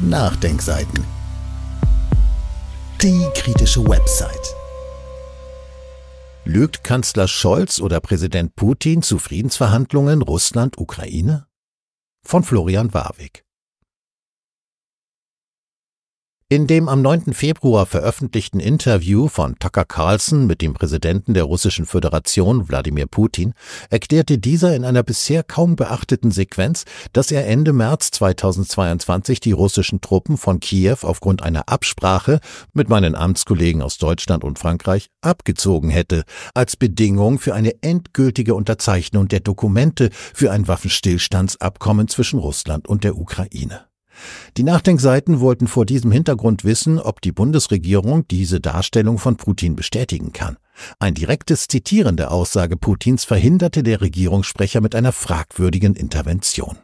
Nachdenkseiten. Die kritische Website. Lügt Kanzler Scholz oder Präsident Putin zu Friedensverhandlungen Russland-Ukraine? Von Florian Warwick. In dem am 9. Februar veröffentlichten Interview von Tucker Carlson mit dem Präsidenten der Russischen Föderation Wladimir Putin erklärte dieser in einer bisher kaum beachteten Sequenz, dass er Ende März 2022 die russischen Truppen von Kiew aufgrund einer Absprache mit meinen Amtskollegen aus Deutschland und Frankreich abgezogen hätte, als Bedingung für eine endgültige Unterzeichnung der Dokumente für ein Waffenstillstandsabkommen zwischen Russland und der Ukraine. Die Nachdenkseiten wollten vor diesem Hintergrund wissen, ob die Bundesregierung diese Darstellung von Putin bestätigen kann. Ein direktes Zitieren der Aussage Putins verhinderte der Regierungssprecher mit einer fragwürdigen Intervention.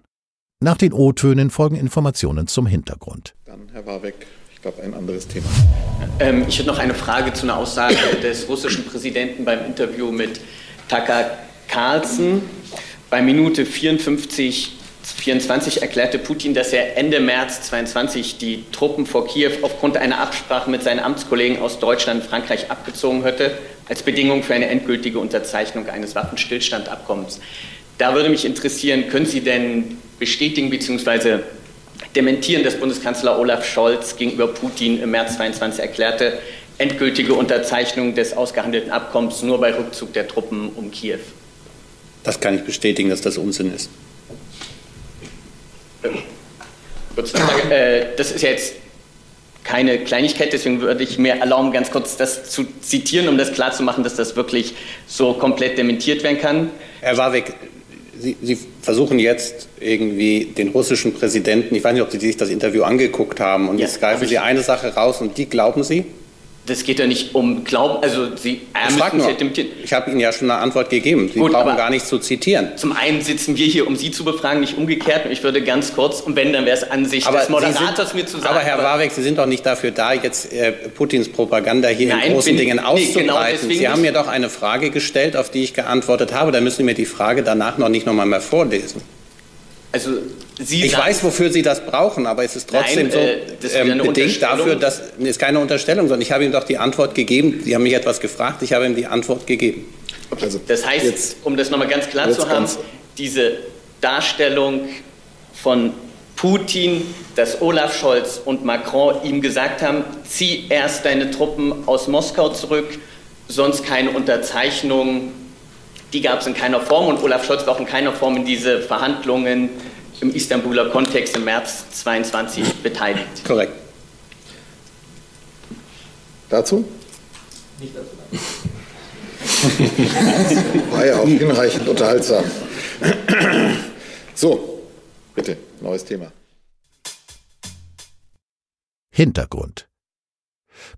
Nach den O-Tönen folgen Informationen zum Hintergrund. Dann Herr Warbeck, ich glaube, ein anderes Thema. Ähm, ich hätte noch eine Frage zu einer Aussage des russischen Präsidenten beim Interview mit Tucker Carlson. Bei Minute 54 24 erklärte Putin, dass er Ende März 22 die Truppen vor Kiew aufgrund einer Absprache mit seinen Amtskollegen aus Deutschland und Frankreich abgezogen hätte, als Bedingung für eine endgültige Unterzeichnung eines Waffenstillstandabkommens. Da würde mich interessieren, können Sie denn bestätigen bzw. dementieren, dass Bundeskanzler Olaf Scholz gegenüber Putin im März 22 erklärte, endgültige Unterzeichnung des ausgehandelten Abkommens nur bei Rückzug der Truppen um Kiew? Das kann ich bestätigen, dass das Unsinn ist kurz Frage. Äh, das ist ja jetzt keine Kleinigkeit, deswegen würde ich mir erlauben, ganz kurz das zu zitieren, um das klarzumachen, dass das wirklich so komplett dementiert werden kann. Herr Warwick, Sie, Sie, versuchen jetzt irgendwie den russischen Präsidenten, ich weiß nicht, ob Sie sich das Interview angeguckt haben, und ja, jetzt greifen Sie eine Sache raus und die glauben Sie? das geht ja nicht um Glauben, also Sie ich nur, ja Ich habe Ihnen ja schon eine Antwort gegeben. Sie Gut, brauchen gar nicht zu zitieren. Zum einen sitzen wir hier, um Sie zu befragen, nicht umgekehrt. ich würde ganz kurz, und wenn, dann wäre es Ansicht aber des Moderators, sind, mir zu sagen. Aber Herr Warwick, Sie sind doch nicht dafür da, jetzt äh, Putins Propaganda hier Nein, in großen bin, Dingen genau auszubreiten. Nee, genau Sie haben mir doch eine Frage gestellt, auf die ich geantwortet habe. Da müssen Sie mir die Frage danach noch nicht noch mal mehr vorlesen. Also Sie ich weiß, wofür Sie das brauchen, aber es ist trotzdem nein, so äh, ähm, bedingt dafür, dass ist keine Unterstellung, sondern ich habe ihm doch die Antwort gegeben. Sie haben mich etwas gefragt, ich habe ihm die Antwort gegeben. Also, das heißt, jetzt, um das nochmal ganz klar zu haben, diese Darstellung von Putin, dass Olaf Scholz und Macron ihm gesagt haben, zieh erst deine Truppen aus Moskau zurück, sonst keine Unterzeichnung die gab es in keiner Form und Olaf Scholz war auch in keiner Form in diese Verhandlungen im Istanbuler Kontext im März 22 beteiligt. Korrekt. Dazu? Nicht dazu. War ja auch hinreichend unterhaltsam. So, bitte, neues Thema. Hintergrund.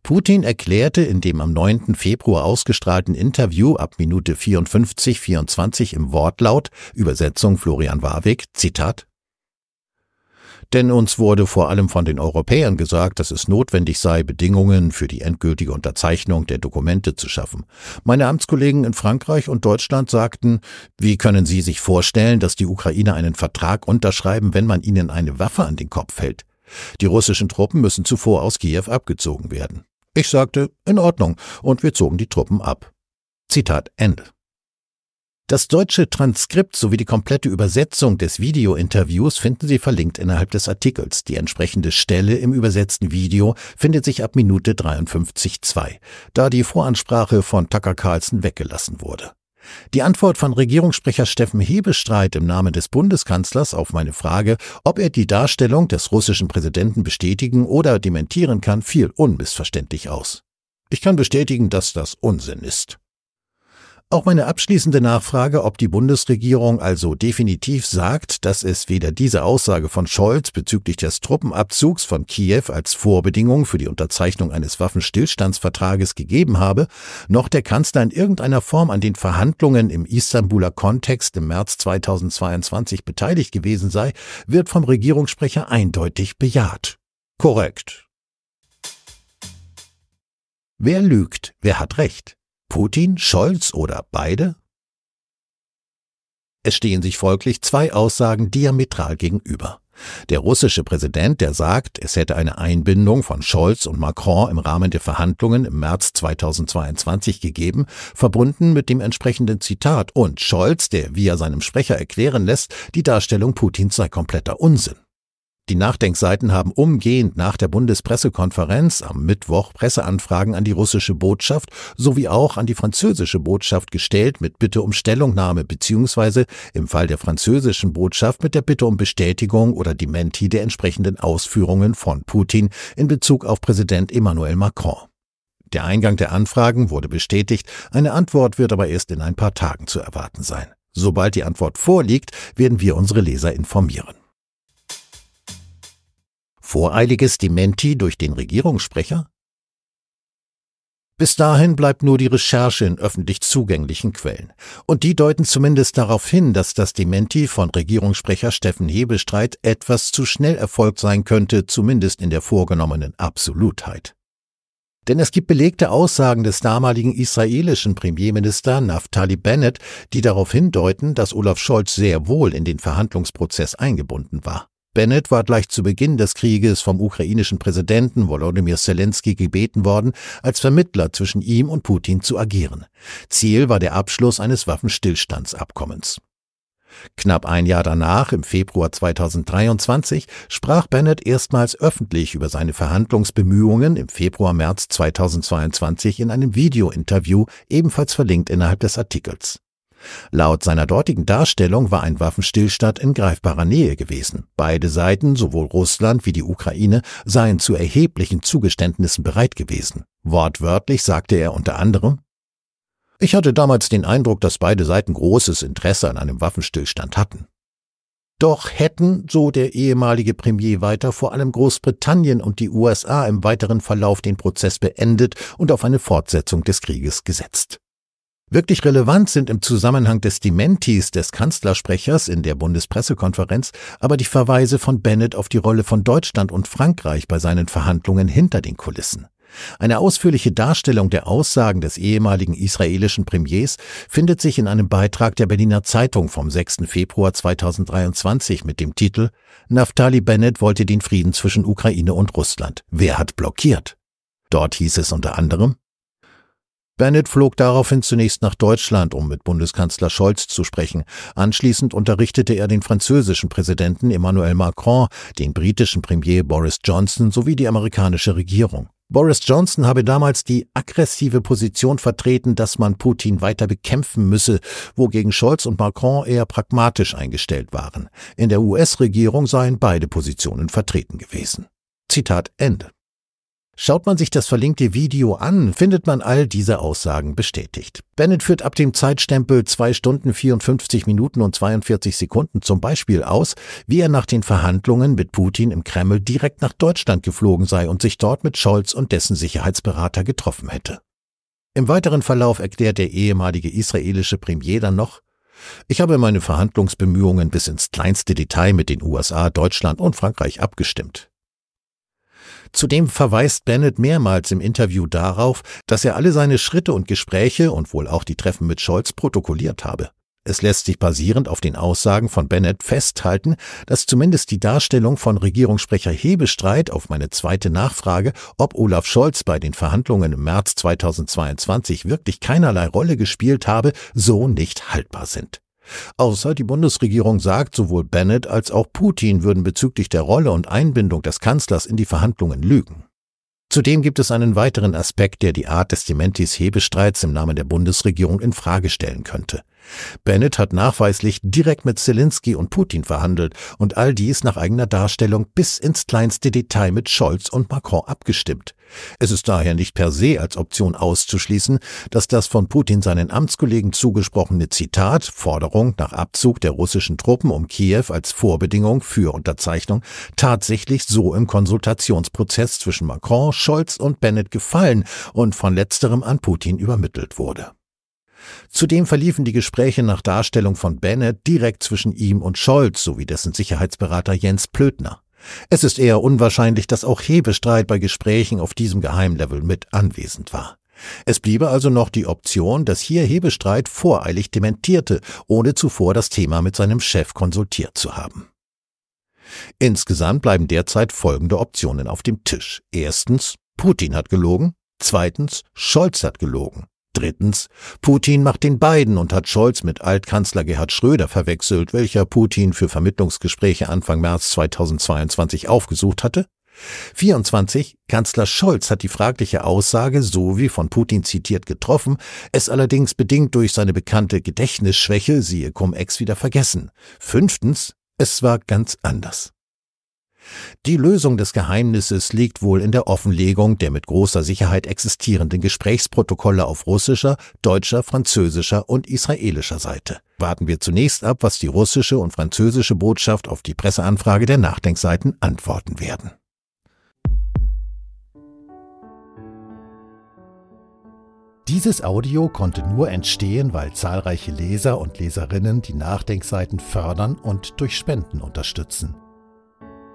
Putin erklärte in dem am 9. Februar ausgestrahlten Interview ab Minute 54-24 im Wortlaut, Übersetzung Florian Warwick, Zitat, denn uns wurde vor allem von den Europäern gesagt, dass es notwendig sei, Bedingungen für die endgültige Unterzeichnung der Dokumente zu schaffen. Meine Amtskollegen in Frankreich und Deutschland sagten, wie können Sie sich vorstellen, dass die Ukrainer einen Vertrag unterschreiben, wenn man ihnen eine Waffe an den Kopf hält? Die russischen Truppen müssen zuvor aus Kiew abgezogen werden. Ich sagte, in Ordnung, und wir zogen die Truppen ab. Zitat Ende. Das deutsche Transkript sowie die komplette Übersetzung des Videointerviews finden Sie verlinkt innerhalb des Artikels. Die entsprechende Stelle im übersetzten Video findet sich ab Minute 53.2, da die Voransprache von Tucker Carlson weggelassen wurde. Die Antwort von Regierungssprecher Steffen Hebestreit im Namen des Bundeskanzlers auf meine Frage, ob er die Darstellung des russischen Präsidenten bestätigen oder dementieren kann, fiel unmissverständlich aus. Ich kann bestätigen, dass das Unsinn ist. Auch meine abschließende Nachfrage, ob die Bundesregierung also definitiv sagt, dass es weder diese Aussage von Scholz bezüglich des Truppenabzugs von Kiew als Vorbedingung für die Unterzeichnung eines Waffenstillstandsvertrages gegeben habe, noch der Kanzler in irgendeiner Form an den Verhandlungen im Istanbuler Kontext im März 2022 beteiligt gewesen sei, wird vom Regierungssprecher eindeutig bejaht. Korrekt. Wer lügt, wer hat recht? Putin, Scholz oder beide? Es stehen sich folglich zwei Aussagen diametral gegenüber. Der russische Präsident, der sagt, es hätte eine Einbindung von Scholz und Macron im Rahmen der Verhandlungen im März 2022 gegeben, verbunden mit dem entsprechenden Zitat und Scholz, der wie er seinem Sprecher erklären lässt, die Darstellung Putins sei kompletter Unsinn. Die Nachdenkseiten haben umgehend nach der Bundespressekonferenz am Mittwoch Presseanfragen an die russische Botschaft sowie auch an die französische Botschaft gestellt mit Bitte um Stellungnahme bzw. im Fall der französischen Botschaft mit der Bitte um Bestätigung oder Dementi der entsprechenden Ausführungen von Putin in Bezug auf Präsident Emmanuel Macron. Der Eingang der Anfragen wurde bestätigt, eine Antwort wird aber erst in ein paar Tagen zu erwarten sein. Sobald die Antwort vorliegt, werden wir unsere Leser informieren. Voreiliges Dementi durch den Regierungssprecher? Bis dahin bleibt nur die Recherche in öffentlich zugänglichen Quellen. Und die deuten zumindest darauf hin, dass das Dementi von Regierungssprecher Steffen Hebestreit etwas zu schnell erfolgt sein könnte, zumindest in der vorgenommenen Absolutheit. Denn es gibt belegte Aussagen des damaligen israelischen Premierminister Naftali Bennett, die darauf hindeuten, dass Olaf Scholz sehr wohl in den Verhandlungsprozess eingebunden war. Bennett war gleich zu Beginn des Krieges vom ukrainischen Präsidenten Volodymyr Zelensky gebeten worden, als Vermittler zwischen ihm und Putin zu agieren. Ziel war der Abschluss eines Waffenstillstandsabkommens. Knapp ein Jahr danach, im Februar 2023, sprach Bennett erstmals öffentlich über seine Verhandlungsbemühungen im Februar-März 2022 in einem Videointerview, ebenfalls verlinkt innerhalb des Artikels. Laut seiner dortigen Darstellung war ein Waffenstillstand in greifbarer Nähe gewesen. Beide Seiten, sowohl Russland wie die Ukraine, seien zu erheblichen Zugeständnissen bereit gewesen. Wortwörtlich sagte er unter anderem, ich hatte damals den Eindruck, dass beide Seiten großes Interesse an einem Waffenstillstand hatten. Doch hätten, so der ehemalige Premier weiter, vor allem Großbritannien und die USA im weiteren Verlauf den Prozess beendet und auf eine Fortsetzung des Krieges gesetzt. Wirklich relevant sind im Zusammenhang des Dementis des Kanzlersprechers in der Bundespressekonferenz aber die Verweise von Bennett auf die Rolle von Deutschland und Frankreich bei seinen Verhandlungen hinter den Kulissen. Eine ausführliche Darstellung der Aussagen des ehemaligen israelischen Premiers findet sich in einem Beitrag der Berliner Zeitung vom 6. Februar 2023 mit dem Titel Naftali Bennett wollte den Frieden zwischen Ukraine und Russland. Wer hat blockiert? Dort hieß es unter anderem, Bennett flog daraufhin zunächst nach Deutschland, um mit Bundeskanzler Scholz zu sprechen. Anschließend unterrichtete er den französischen Präsidenten Emmanuel Macron, den britischen Premier Boris Johnson sowie die amerikanische Regierung. Boris Johnson habe damals die aggressive Position vertreten, dass man Putin weiter bekämpfen müsse, wogegen Scholz und Macron eher pragmatisch eingestellt waren. In der US-Regierung seien beide Positionen vertreten gewesen. Zitat Ende. Schaut man sich das verlinkte Video an, findet man all diese Aussagen bestätigt. Bennett führt ab dem Zeitstempel 2 Stunden 54 Minuten und 42 Sekunden zum Beispiel aus, wie er nach den Verhandlungen mit Putin im Kreml direkt nach Deutschland geflogen sei und sich dort mit Scholz und dessen Sicherheitsberater getroffen hätte. Im weiteren Verlauf erklärt der ehemalige israelische Premier dann noch, ich habe meine Verhandlungsbemühungen bis ins kleinste Detail mit den USA, Deutschland und Frankreich abgestimmt. Zudem verweist Bennett mehrmals im Interview darauf, dass er alle seine Schritte und Gespräche und wohl auch die Treffen mit Scholz protokolliert habe. Es lässt sich basierend auf den Aussagen von Bennett festhalten, dass zumindest die Darstellung von Regierungssprecher Hebestreit auf meine zweite Nachfrage, ob Olaf Scholz bei den Verhandlungen im März 2022 wirklich keinerlei Rolle gespielt habe, so nicht haltbar sind. Außer die Bundesregierung sagt, sowohl Bennett als auch Putin würden bezüglich der Rolle und Einbindung des Kanzlers in die Verhandlungen lügen. Zudem gibt es einen weiteren Aspekt, der die Art des Dementis Hebestreits im Namen der Bundesregierung in Frage stellen könnte. Bennett hat nachweislich direkt mit Zelensky und Putin verhandelt und all dies nach eigener Darstellung bis ins kleinste Detail mit Scholz und Macron abgestimmt. Es ist daher nicht per se als Option auszuschließen, dass das von Putin seinen Amtskollegen zugesprochene Zitat Forderung nach Abzug der russischen Truppen um Kiew als Vorbedingung für Unterzeichnung tatsächlich so im Konsultationsprozess zwischen Macron, Scholz und Bennett gefallen und von letzterem an Putin übermittelt wurde. Zudem verliefen die Gespräche nach Darstellung von Bennett direkt zwischen ihm und Scholz sowie dessen Sicherheitsberater Jens Plötner. Es ist eher unwahrscheinlich, dass auch Hebestreit bei Gesprächen auf diesem Geheimlevel mit anwesend war. Es bliebe also noch die Option, dass hier Hebestreit voreilig dementierte, ohne zuvor das Thema mit seinem Chef konsultiert zu haben. Insgesamt bleiben derzeit folgende Optionen auf dem Tisch. Erstens, Putin hat gelogen. Zweitens, Scholz hat gelogen. Drittens, Putin macht den beiden und hat Scholz mit Altkanzler Gerhard Schröder verwechselt, welcher Putin für Vermittlungsgespräche Anfang März 2022 aufgesucht hatte. 24. Kanzler Scholz hat die fragliche Aussage, so wie von Putin zitiert, getroffen, es allerdings bedingt durch seine bekannte Gedächtnisschwäche, siehe Cum-Ex, wieder vergessen. Fünftens, es war ganz anders. Die Lösung des Geheimnisses liegt wohl in der Offenlegung der mit großer Sicherheit existierenden Gesprächsprotokolle auf russischer, deutscher, französischer und israelischer Seite. Warten wir zunächst ab, was die russische und französische Botschaft auf die Presseanfrage der Nachdenkseiten antworten werden. Dieses Audio konnte nur entstehen, weil zahlreiche Leser und Leserinnen die Nachdenkseiten fördern und durch Spenden unterstützen.